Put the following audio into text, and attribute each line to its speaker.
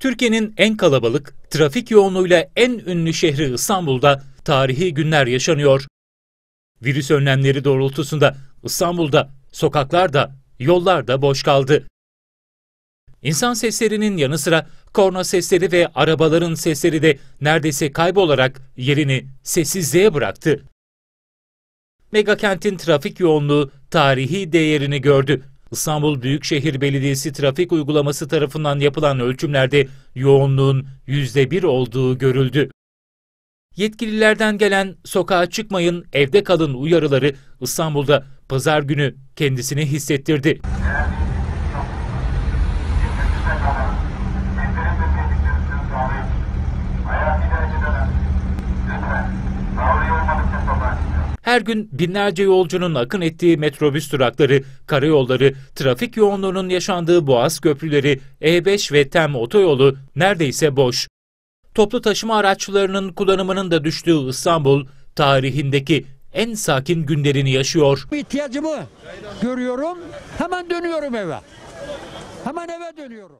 Speaker 1: Türkiye'nin en kalabalık, trafik yoğunluğuyla en ünlü şehri İstanbul'da tarihi günler yaşanıyor. Virüs önlemleri doğrultusunda İstanbul'da sokaklar da, yollar da boş kaldı. İnsan seslerinin yanı sıra korna sesleri ve arabaların sesleri de neredeyse kaybolarak yerini sessizliğe bıraktı. Megakentin trafik yoğunluğu tarihi değerini gördü. İstanbul Büyükşehir Belediyesi trafik uygulaması tarafından yapılan ölçümlerde yoğunluğun %1 olduğu görüldü. Yetkililerden gelen sokağa çıkmayın, evde kalın uyarıları İstanbul'da pazar günü kendisini hissettirdi. Her gün binlerce yolcunun akın ettiği metrobüs durakları, karayolları, trafik yoğunluğunun yaşandığı boğaz köprüleri, E5 ve TEM otoyolu neredeyse boş. Toplu taşıma araçlarının kullanımının da düştüğü İstanbul, tarihindeki en sakin günlerini yaşıyor. İhtiyacımı
Speaker 2: görüyorum, hemen dönüyorum eve. Hemen eve dönüyorum.